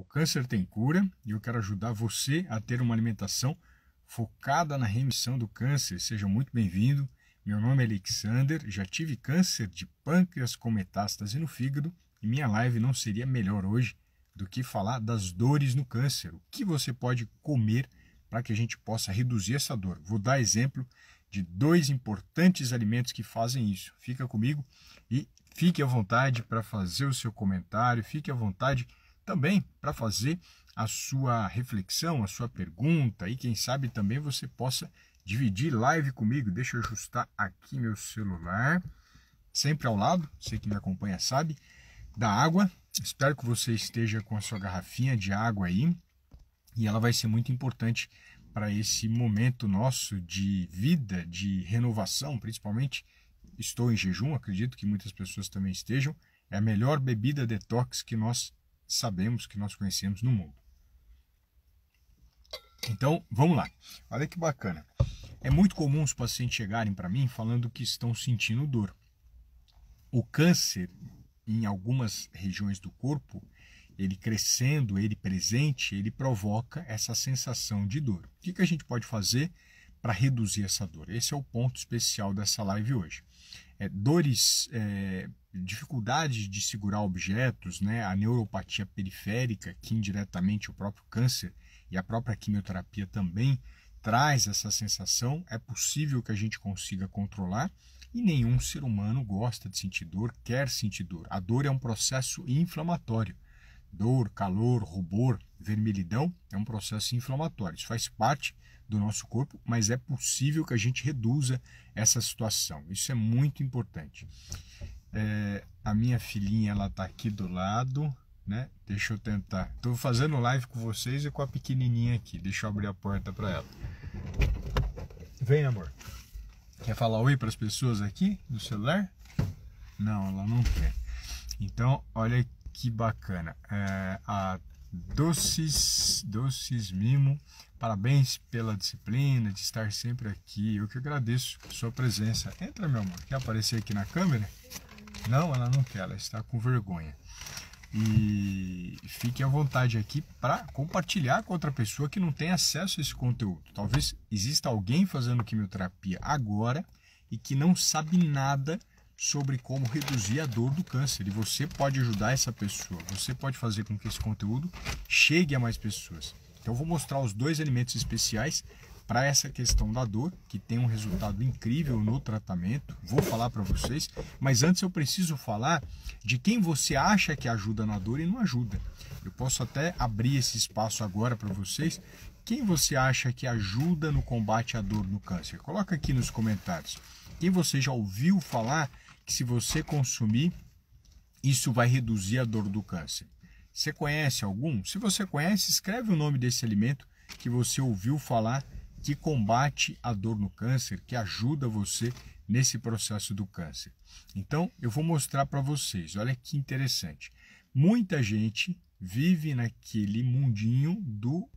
O câncer tem cura e eu quero ajudar você a ter uma alimentação focada na remissão do câncer. Seja muito bem-vindo. Meu nome é Alexander, já tive câncer de pâncreas com metástase no fígado e minha live não seria melhor hoje do que falar das dores no câncer. O que você pode comer para que a gente possa reduzir essa dor? Vou dar exemplo de dois importantes alimentos que fazem isso. Fica comigo e fique à vontade para fazer o seu comentário, fique à vontade também para fazer a sua reflexão, a sua pergunta e quem sabe também você possa dividir live comigo. Deixa eu ajustar aqui meu celular, sempre ao lado, você que me acompanha sabe, da água. Espero que você esteja com a sua garrafinha de água aí e ela vai ser muito importante para esse momento nosso de vida, de renovação, principalmente. Estou em jejum, acredito que muitas pessoas também estejam. É a melhor bebida detox que nós sabemos, que nós conhecemos no mundo. Então, vamos lá. Olha que bacana. É muito comum os pacientes chegarem para mim falando que estão sentindo dor. O câncer em algumas regiões do corpo, ele crescendo, ele presente, ele provoca essa sensação de dor. O que, que a gente pode fazer para reduzir essa dor? Esse é o ponto especial dessa live hoje. É, dores é, dificuldade de segurar objetos, né, a neuropatia periférica, que indiretamente o próprio câncer e a própria quimioterapia também traz essa sensação, é possível que a gente consiga controlar e nenhum ser humano gosta de sentir dor, quer sentir dor. A dor é um processo inflamatório. Dor, calor, rubor, vermelhidão é um processo inflamatório. Isso faz parte do nosso corpo, mas é possível que a gente reduza essa situação. Isso é muito importante. É, a minha filhinha, ela tá aqui do lado, né? Deixa eu tentar. Tô fazendo live com vocês e com a pequenininha aqui. Deixa eu abrir a porta para ela. Vem, amor. Quer falar oi para as pessoas aqui no celular? Não, ela não quer. Então, olha que bacana. É, a Doces, Doces Mimo, parabéns pela disciplina de estar sempre aqui. Eu que agradeço sua presença. Entra, meu amor. Quer aparecer aqui na câmera? Não, ela não quer, ela está com vergonha. E fique à vontade aqui para compartilhar com outra pessoa que não tem acesso a esse conteúdo. Talvez exista alguém fazendo quimioterapia agora e que não sabe nada sobre como reduzir a dor do câncer. E você pode ajudar essa pessoa. Você pode fazer com que esse conteúdo chegue a mais pessoas. Então, eu vou mostrar os dois alimentos especiais para essa questão da dor, que tem um resultado incrível no tratamento. Vou falar para vocês, mas antes eu preciso falar de quem você acha que ajuda na dor e não ajuda. Eu posso até abrir esse espaço agora para vocês. Quem você acha que ajuda no combate à dor no câncer? Coloca aqui nos comentários. Quem você já ouviu falar que se você consumir, isso vai reduzir a dor do câncer? Você conhece algum? Se você conhece, escreve o nome desse alimento que você ouviu falar que combate a dor no câncer, que ajuda você nesse processo do câncer. Então, eu vou mostrar para vocês. Olha que interessante. Muita gente vive naquele mundinho do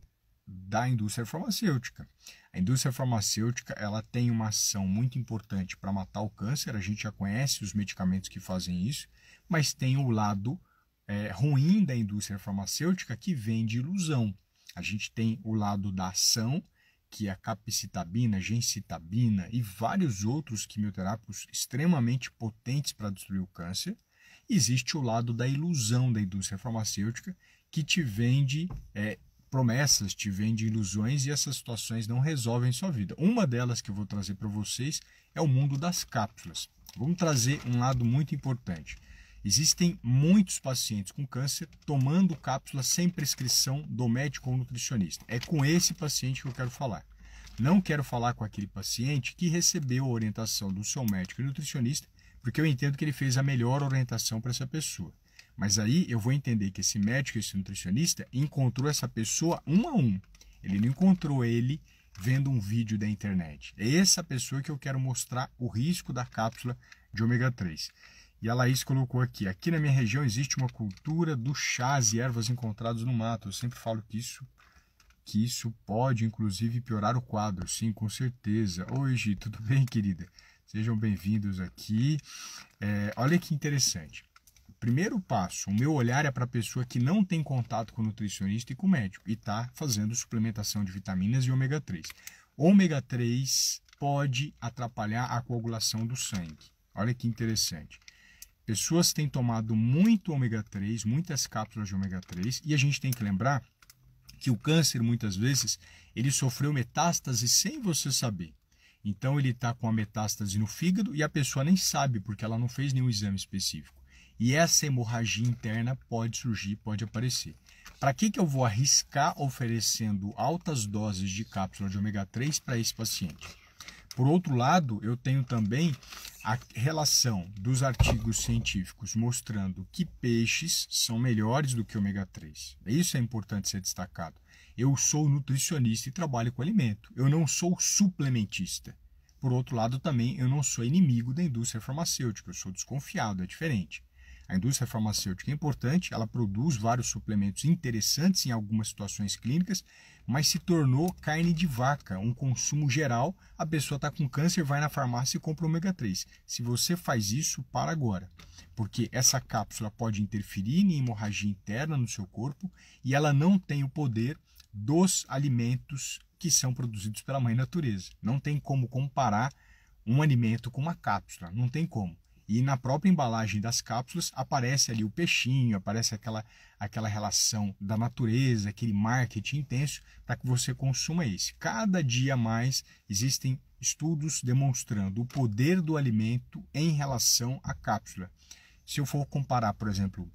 da indústria farmacêutica. A indústria farmacêutica ela tem uma ação muito importante para matar o câncer. A gente já conhece os medicamentos que fazem isso, mas tem o lado é, ruim da indústria farmacêutica que vem de ilusão. A gente tem o lado da ação que é a capicitabina, gencitabina e vários outros quimioterápicos extremamente potentes para destruir o câncer, existe o lado da ilusão da indústria farmacêutica que te vende é, promessas, te vende ilusões e essas situações não resolvem sua vida. Uma delas que eu vou trazer para vocês é o mundo das cápsulas. Vamos trazer um lado muito importante. Existem muitos pacientes com câncer tomando cápsula sem prescrição do médico ou nutricionista. É com esse paciente que eu quero falar. Não quero falar com aquele paciente que recebeu a orientação do seu médico e nutricionista, porque eu entendo que ele fez a melhor orientação para essa pessoa. Mas aí eu vou entender que esse médico, e esse nutricionista, encontrou essa pessoa um a um. Ele não encontrou ele vendo um vídeo da internet. É essa pessoa que eu quero mostrar o risco da cápsula de ômega 3. E a Laís colocou aqui: aqui na minha região existe uma cultura do chás e ervas encontrados no mato. Eu sempre falo que isso que isso pode inclusive piorar o quadro. Sim, com certeza. Hoje, tudo bem, querida? Sejam bem-vindos aqui. É, olha que interessante. Primeiro passo, o meu olhar é para a pessoa que não tem contato com o nutricionista e com o médico e está fazendo suplementação de vitaminas e ômega 3. Ômega 3 pode atrapalhar a coagulação do sangue. Olha que interessante. Pessoas têm tomado muito ômega 3, muitas cápsulas de ômega 3, e a gente tem que lembrar que o câncer muitas vezes ele sofreu metástase sem você saber. Então ele está com a metástase no fígado e a pessoa nem sabe porque ela não fez nenhum exame específico. E essa hemorragia interna pode surgir, pode aparecer. Para que, que eu vou arriscar oferecendo altas doses de cápsula de ômega 3 para esse paciente? Por outro lado, eu tenho também a relação dos artigos científicos mostrando que peixes são melhores do que ômega 3. Isso é importante ser destacado. Eu sou nutricionista e trabalho com alimento. Eu não sou suplementista. Por outro lado, também eu não sou inimigo da indústria farmacêutica, eu sou desconfiado, é diferente. A indústria farmacêutica é importante, ela produz vários suplementos interessantes em algumas situações clínicas, mas se tornou carne de vaca, um consumo geral. A pessoa está com câncer, vai na farmácia e compra ômega 3. Se você faz isso, para agora, porque essa cápsula pode interferir em hemorragia interna no seu corpo e ela não tem o poder dos alimentos que são produzidos pela mãe natureza. Não tem como comparar um alimento com uma cápsula, não tem como. E na própria embalagem das cápsulas aparece ali o peixinho, aparece aquela, aquela relação da natureza, aquele marketing intenso para que você consuma esse. Cada dia mais existem estudos demonstrando o poder do alimento em relação à cápsula. Se eu for comparar, por exemplo,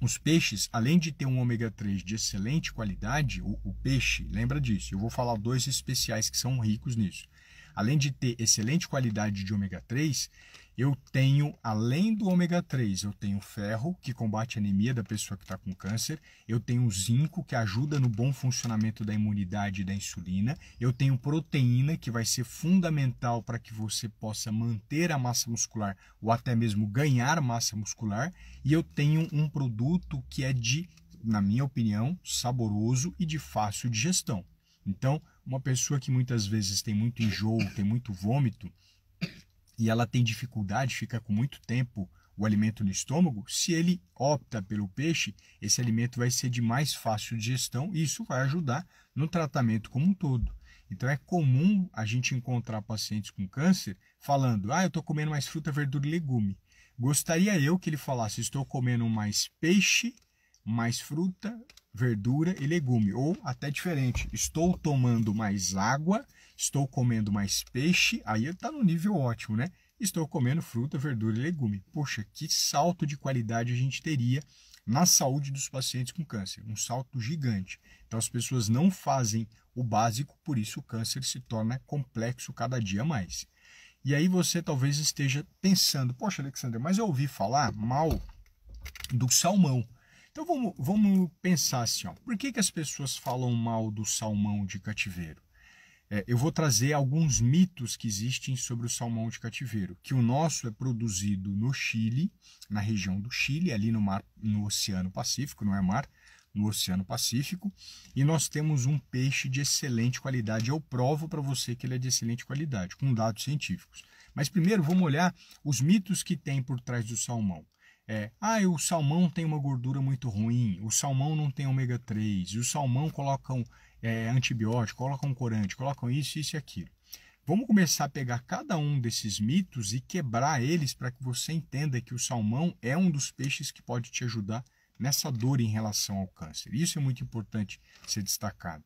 os peixes, além de ter um ômega 3 de excelente qualidade, o, o, peixe, lembra disso, eu vou falar dois especiais que são ricos nisso. Além de ter excelente qualidade de ômega 3, eu tenho, além do ômega 3, eu tenho ferro, que combate a anemia da pessoa que está com câncer. Eu tenho zinco, que ajuda no bom funcionamento da imunidade e da insulina. Eu tenho proteína, que vai ser fundamental para que você possa manter a massa muscular ou até mesmo ganhar massa muscular. E eu tenho um produto que é de, na minha opinião, saboroso e de fácil digestão. Então, uma pessoa que muitas vezes tem muito enjoo, tem muito vômito, e ela tem dificuldade, fica com muito tempo o alimento no estômago, se ele opta pelo peixe, esse alimento vai ser de mais fácil digestão e isso vai ajudar no tratamento como um todo. Então é comum a gente encontrar pacientes com câncer falando: "Ah, eu estou comendo mais fruta, verdura e legume". Gostaria eu que ele falasse: "Estou comendo mais peixe, mais fruta, verdura e legume. Ou até diferente, estou tomando mais água, estou comendo mais peixe, aí está no nível ótimo, né? Estou comendo fruta, verdura e legume. Poxa, que salto de qualidade a gente teria na saúde dos pacientes com câncer. Um salto gigante. Então as pessoas não fazem o básico, por isso o câncer se torna complexo cada dia mais. E aí você talvez esteja pensando, poxa, Alexander, mas eu ouvi falar mal do salmão. Então vamos, vamos pensar assim, ó, por que, que as pessoas falam mal do salmão de cativeiro? É, eu vou trazer alguns mitos que existem sobre o salmão de cativeiro, que o nosso é produzido no Chile, na região do Chile, ali no, mar, no Oceano Pacífico, não é mar, no Oceano Pacífico, e nós temos um peixe de excelente qualidade. Eu provo para você que ele é de excelente qualidade, com dados científicos. Mas primeiro vamos olhar os mitos que tem por trás do salmão é, ah, o salmão tem uma gordura muito ruim, o salmão não tem ômega 3, o salmão colocam é, antibiótico, colocam corante, colocam isso, isso e aquilo. Vamos começar a pegar cada um desses mitos e quebrar eles para que você entenda que o salmão é um dos peixes que pode te ajudar nessa dor em relação ao câncer. Isso é muito importante ser destacado.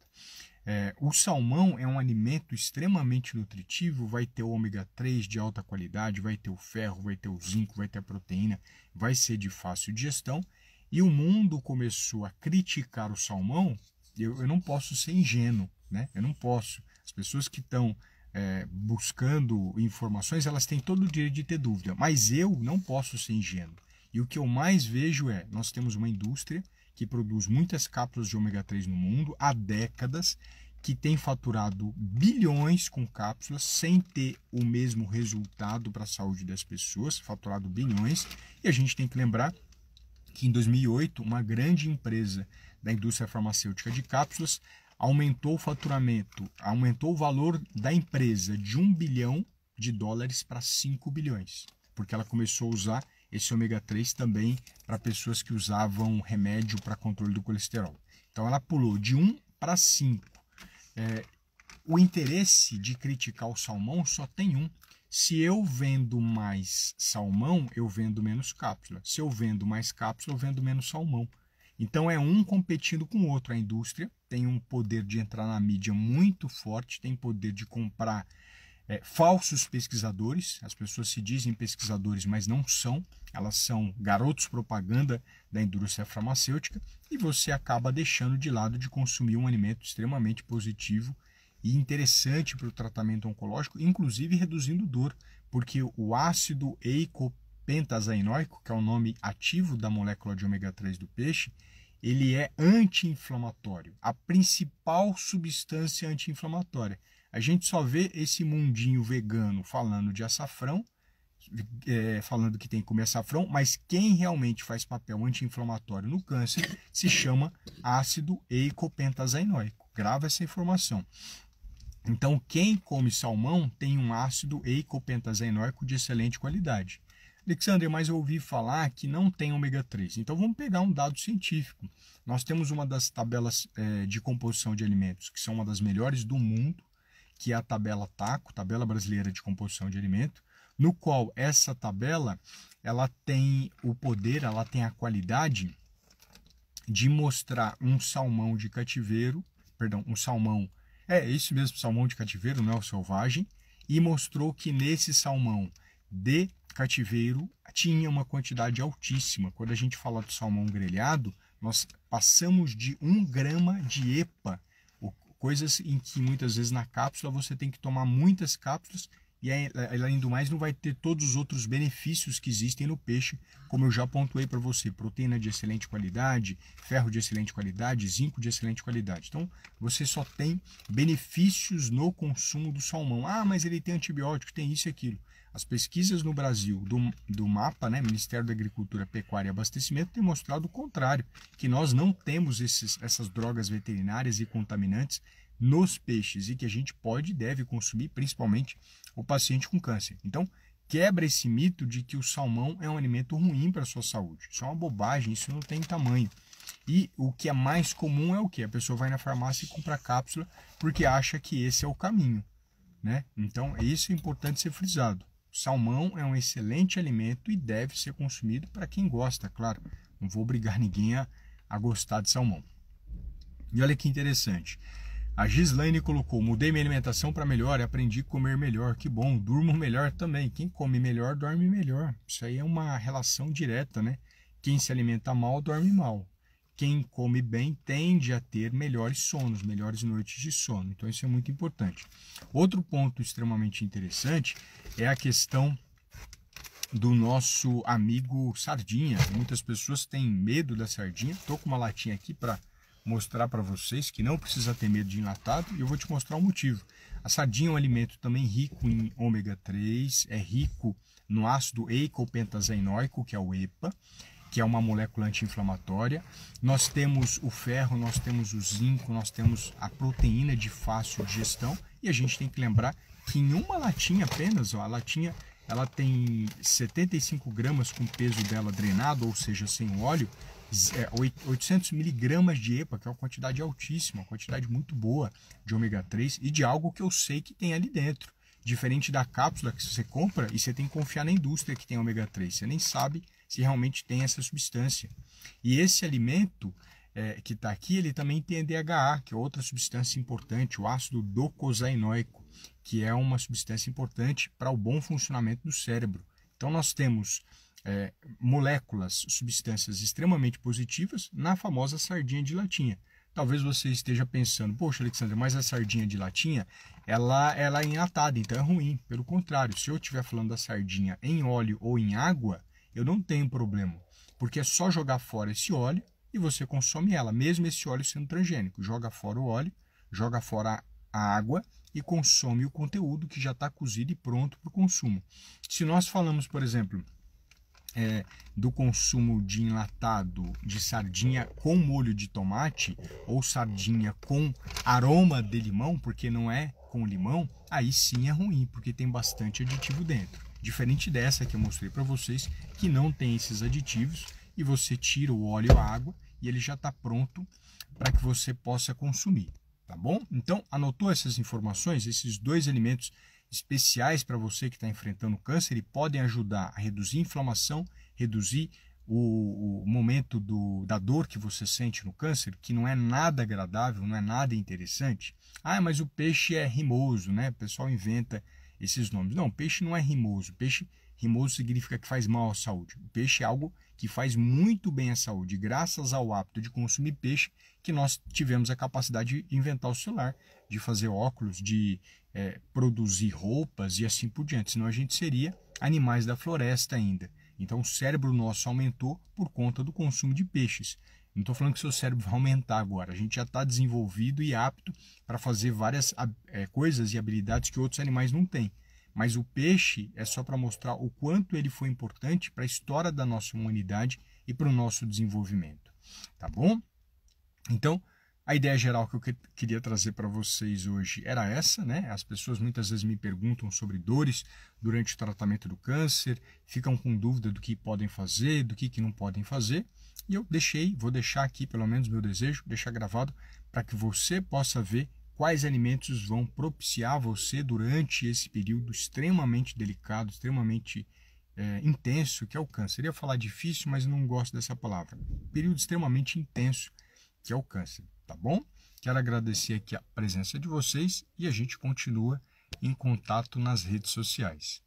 É, o salmão é um alimento extremamente nutritivo, vai ter o ômega 3 de alta qualidade, vai ter o ferro, vai ter o zinco, vai ter a proteína, vai ser de fácil digestão. E o mundo começou a criticar o salmão. Eu, eu não posso ser ingênuo, né? Eu não posso. As pessoas que estão é, buscando informações, elas têm todo o direito de ter dúvida, mas eu não posso ser ingênuo. E o que eu mais vejo é: nós temos uma indústria que produz muitas cápsulas de ômega 3 no mundo há décadas, que tem faturado bilhões com cápsulas sem ter o mesmo resultado para a saúde das pessoas, faturado bilhões. E a gente tem que lembrar que em 2008, uma grande empresa da indústria farmacêutica de cápsulas aumentou o faturamento, aumentou o valor da empresa de 1 bilhão de dólares para 5 bilhões, porque ela começou a usar esse ômega 3 também para pessoas que usavam remédio para controle do colesterol. Então ela pulou de 1 para 5. É, o interesse de criticar o salmão só tem um. Se eu vendo mais salmão, eu vendo menos cápsula. Se eu vendo mais cápsula, eu vendo menos salmão. Então é um competindo com o outro. A indústria tem um poder de entrar na mídia muito forte, tem poder de comprar é, falsos pesquisadores, as pessoas se dizem pesquisadores, mas não são, elas são garotos propaganda da indústria farmacêutica, e você acaba deixando de lado de consumir um alimento extremamente positivo e interessante para o tratamento oncológico, inclusive reduzindo dor, porque o ácido eicopentazaenoico, que é o nome ativo da molécula de ômega 3 do peixe, ele é anti-inflamatório, a principal substância anti-inflamatória. A gente só vê esse mundinho vegano falando de açafrão, é, falando que tem que comer açafrão, mas quem realmente faz papel anti-inflamatório no câncer se chama ácido eicopentazainoico. Grava essa informação. Então, quem come salmão tem um ácido eicopentazainoico de excelente qualidade. Alexandre, mas eu ouvi falar que não tem ômega 3. Então vamos pegar um dado científico. Nós temos uma das tabelas é, de composição de alimentos, que são uma das melhores do mundo, que é a tabela TACO, Tabela Brasileira de Composição de Alimento, no qual essa tabela ela tem o poder, ela tem a qualidade de mostrar um salmão de cativeiro, perdão, um salmão, é isso mesmo, salmão de cativeiro, não é o selvagem, e mostrou que nesse salmão de cativeiro tinha uma quantidade altíssima. Quando a gente fala do salmão grelhado, nós passamos de um grama de EPA coisas em que muitas vezes na cápsula você tem que tomar muitas cápsulas e além do mais não vai ter todos os outros benefícios que existem no peixe, como eu já pontuei para você, proteína de excelente qualidade, ferro de excelente qualidade, zinco de excelente qualidade. Então, você só tem benefícios no consumo do salmão. Ah, mas ele tem antibiótico, tem isso e aquilo. As pesquisas no Brasil do, do MAPA, né, Ministério da Agricultura, Pecuária e Abastecimento, têm mostrado o contrário, que nós não temos esses, essas drogas veterinárias e contaminantes nos peixes e que a gente pode e deve consumir, principalmente o paciente com câncer. Então, quebra esse mito de que o salmão é um alimento ruim para a sua saúde. Isso é uma bobagem, isso não tem tamanho. E o que é mais comum é o que? A pessoa vai na farmácia e compra cápsula porque acha que esse é o caminho. Né? Então, isso é importante ser frisado. O salmão é um excelente alimento e deve ser consumido para quem gosta, claro. Não vou obrigar ninguém a, a gostar de salmão. E olha que interessante. A Gislaine colocou: mudei minha alimentação para melhor, aprendi a comer melhor. Que bom, durmo melhor também. Quem come melhor, dorme melhor. Isso aí é uma relação direta, né? Quem se alimenta mal, dorme mal quem come bem tende a ter melhores sonos, melhores noites de sono. Então isso é muito importante. Outro ponto extremamente interessante é a questão do nosso amigo sardinha. Muitas pessoas têm medo da sardinha. Estou com uma latinha aqui para mostrar para vocês que não precisa ter medo de enlatado e eu vou te mostrar o motivo. A sardinha é um alimento também rico em ômega 3, é rico no ácido eicopentazenoico, que é o EPA, que é uma molécula anti-inflamatória. Nós temos o ferro, nós temos o zinco, nós temos a proteína de fácil digestão. E a gente tem que lembrar que em uma latinha apenas, ó, a latinha ela tem 75 gramas com o peso dela drenado, ou seja, sem óleo, 800 é, miligramas de EPA, que é uma quantidade altíssima, uma quantidade muito boa de ômega 3 e de algo que eu sei que tem ali dentro. Diferente da cápsula que você compra e você tem que confiar na indústria que tem ômega 3, você nem sabe se realmente tem essa substância. E esse alimento é, que está aqui, ele também tem DHA, que é outra substância importante, o ácido docosahenoico, que é uma substância importante para o bom funcionamento do cérebro. Então nós temos é, moléculas, substâncias extremamente positivas na famosa sardinha de latinha. Talvez você esteja pensando, poxa, Alexandre, mas a sardinha de latinha, ela, ela é enlatada, então é ruim. Pelo contrário, se eu estiver falando da sardinha em óleo ou em água, eu não tenho problema, porque é só jogar fora esse óleo e você consome ela, mesmo esse óleo sendo transgênico. Joga fora o óleo, joga fora a água e consome o conteúdo que já está cozido e pronto para o consumo. Se nós falamos, por exemplo, é, do consumo de enlatado de sardinha com molho de tomate ou sardinha com aroma de limão, porque não é com limão, aí sim é ruim, porque tem bastante aditivo dentro. Diferente dessa que eu mostrei para vocês, que não tem esses aditivos e você tira o óleo, a água e ele já está pronto para que você possa consumir, tá bom? Então, anotou essas informações, esses dois alimentos especiais para você que está enfrentando câncer e podem ajudar a reduzir a inflamação, reduzir o, o momento do, da dor que você sente no câncer, que não é nada agradável, não é nada interessante. Ah, mas o peixe é rimoso, né? O pessoal inventa esses nomes. Não, peixe não é rimoso. Peixe rimoso significa que faz mal à saúde. O peixe é algo que faz muito bem à saúde. Graças ao hábito de consumir peixe, que nós tivemos a capacidade de inventar o celular, de fazer óculos, de é, produzir roupas e assim por diante. Senão a gente seria animais da floresta ainda. Então o cérebro nosso aumentou por conta do consumo de peixes. Não estou falando que seu cérebro vai aumentar agora. A gente já está desenvolvido e apto para fazer várias é, coisas e habilidades que outros animais não têm. Mas o peixe é só para mostrar o quanto ele foi importante para a história da nossa humanidade e para o nosso desenvolvimento. Tá bom? Então, a ideia geral que eu que, queria trazer para vocês hoje era essa, né? As pessoas muitas vezes me perguntam sobre dores durante o tratamento do câncer, ficam com dúvida do que podem fazer, do que, que não podem fazer. E eu deixei, vou deixar aqui pelo menos meu desejo, deixar gravado para que você possa ver quais alimentos vão propiciar você durante esse período extremamente delicado, extremamente é, intenso que é o câncer. Eu ia falar difícil, mas não gosto dessa palavra. Período extremamente intenso que é o câncer tá bom? Quero agradecer aqui a presença de vocês e a gente continua em contato nas redes sociais.